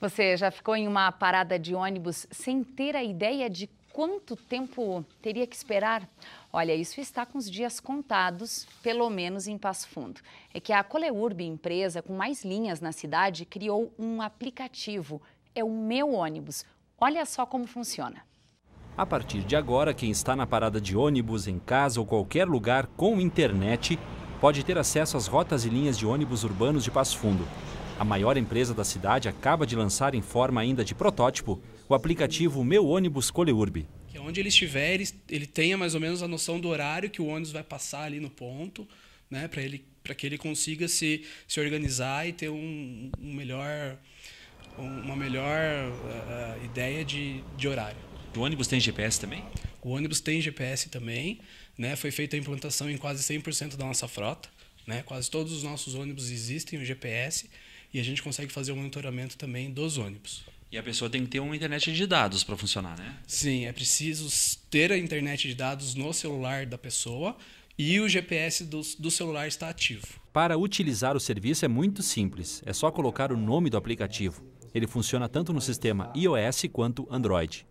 Você já ficou em uma parada de ônibus sem ter a ideia de quanto tempo teria que esperar? Olha, isso está com os dias contados, pelo menos em Passo Fundo. É que a Coleurb, empresa com mais linhas na cidade, criou um aplicativo. É o meu ônibus. Olha só como funciona. A partir de agora, quem está na parada de ônibus, em casa ou qualquer lugar com internet, pode ter acesso às rotas e linhas de ônibus urbanos de Passo Fundo. A maior empresa da cidade acaba de lançar em forma ainda de protótipo o aplicativo Meu Ônibus Coleurb. Que é onde ele estiver, ele, ele tenha mais ou menos a noção do horário que o ônibus vai passar ali no ponto, né, para ele para que ele consiga se, se organizar e ter um, um melhor uma melhor uh, ideia de, de horário. O ônibus tem GPS também? O ônibus tem GPS também, né? Foi feita a implantação em quase 100% da nossa frota, né? Quase todos os nossos ônibus existem o GPS e a gente consegue fazer o monitoramento também dos ônibus. E a pessoa tem que ter uma internet de dados para funcionar, né? Sim, é preciso ter a internet de dados no celular da pessoa e o GPS do, do celular está ativo. Para utilizar o serviço é muito simples, é só colocar o nome do aplicativo. Ele funciona tanto no sistema iOS quanto Android.